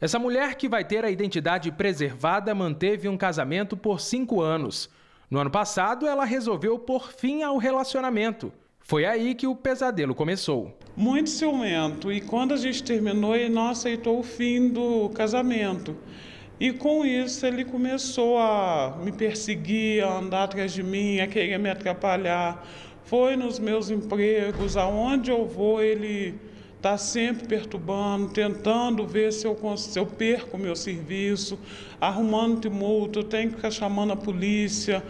Essa mulher, que vai ter a identidade preservada, manteve um casamento por cinco anos. No ano passado, ela resolveu pôr fim ao relacionamento. Foi aí que o pesadelo começou. Muito ciumento, e quando a gente terminou, ele não aceitou o fim do casamento. E com isso, ele começou a me perseguir, a andar atrás de mim, a querer me atrapalhar. Foi nos meus empregos, aonde eu vou, ele está sempre perturbando, tentando ver se eu, se eu perco o meu serviço, arrumando tumulto, eu tenho que ficar chamando a polícia.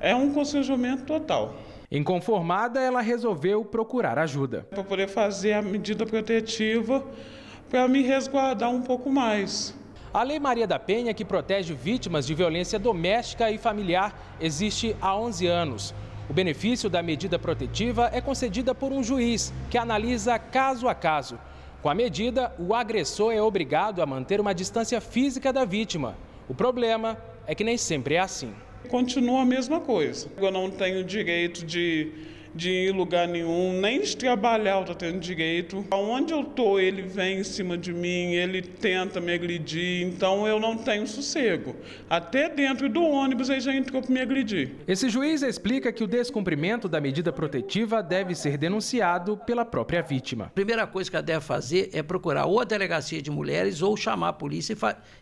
É um constrangimento total. Inconformada, ela resolveu procurar ajuda. Para poder fazer a medida protetiva para me resguardar um pouco mais. A Lei Maria da Penha, que protege vítimas de violência doméstica e familiar, existe há 11 anos. O benefício da medida protetiva é concedida por um juiz que analisa caso a caso. Com a medida, o agressor é obrigado a manter uma distância física da vítima. O problema é que nem sempre é assim. Continua a mesma coisa. Eu não tenho direito de de ir em lugar nenhum, nem de trabalhar eu estou tendo direito. Onde eu estou, ele vem em cima de mim, ele tenta me agredir, então eu não tenho sossego. Até dentro do ônibus ele já entrou para me agredir. Esse juiz explica que o descumprimento da medida protetiva deve ser denunciado pela própria vítima. A primeira coisa que ela deve fazer é procurar ou a delegacia de mulheres ou chamar a polícia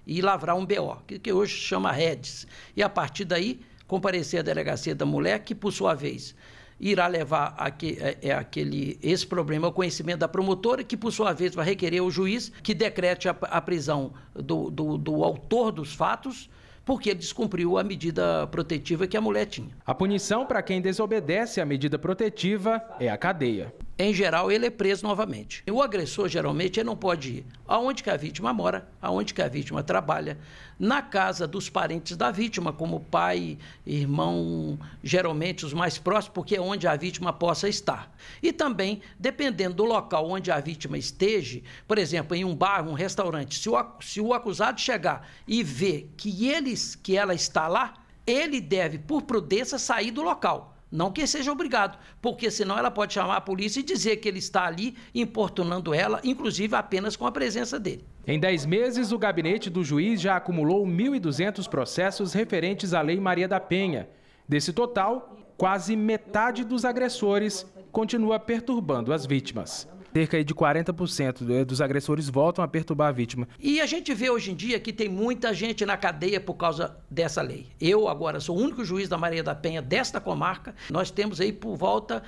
e, e lavrar um BO, que, que hoje chama REDS. E a partir daí, comparecer à delegacia da mulher, que por sua vez irá levar é, é, aquele, esse problema ao conhecimento da promotora, que por sua vez vai requerer ao juiz que decrete a, a prisão do, do, do autor dos fatos, porque ele descumpriu a medida protetiva que a mulher tinha. A punição para quem desobedece à medida protetiva é a cadeia em geral, ele é preso novamente. O agressor, geralmente, ele não pode ir aonde que a vítima mora, aonde que a vítima trabalha, na casa dos parentes da vítima, como pai, irmão, geralmente os mais próximos, porque é onde a vítima possa estar. E também, dependendo do local onde a vítima esteja, por exemplo, em um bar, um restaurante, se o, se o acusado chegar e ver que, eles, que ela está lá, ele deve, por prudência, sair do local não que seja obrigado, porque senão ela pode chamar a polícia e dizer que ele está ali importunando ela, inclusive apenas com a presença dele. Em 10 meses, o gabinete do juiz já acumulou 1.200 processos referentes à Lei Maria da Penha. Desse total, quase metade dos agressores continua perturbando as vítimas cerca de 40% né, dos agressores voltam a perturbar a vítima. E a gente vê hoje em dia que tem muita gente na cadeia por causa dessa lei. Eu agora sou o único juiz da Maria da Penha desta comarca. Nós temos aí por volta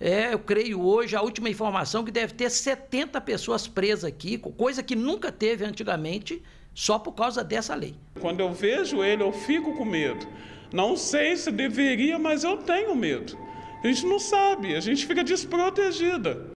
é, eu creio hoje, a última informação que deve ter 70 pessoas presas aqui, coisa que nunca teve antigamente, só por causa dessa lei. Quando eu vejo ele, eu fico com medo. Não sei se deveria, mas eu tenho medo. A gente não sabe, a gente fica desprotegida.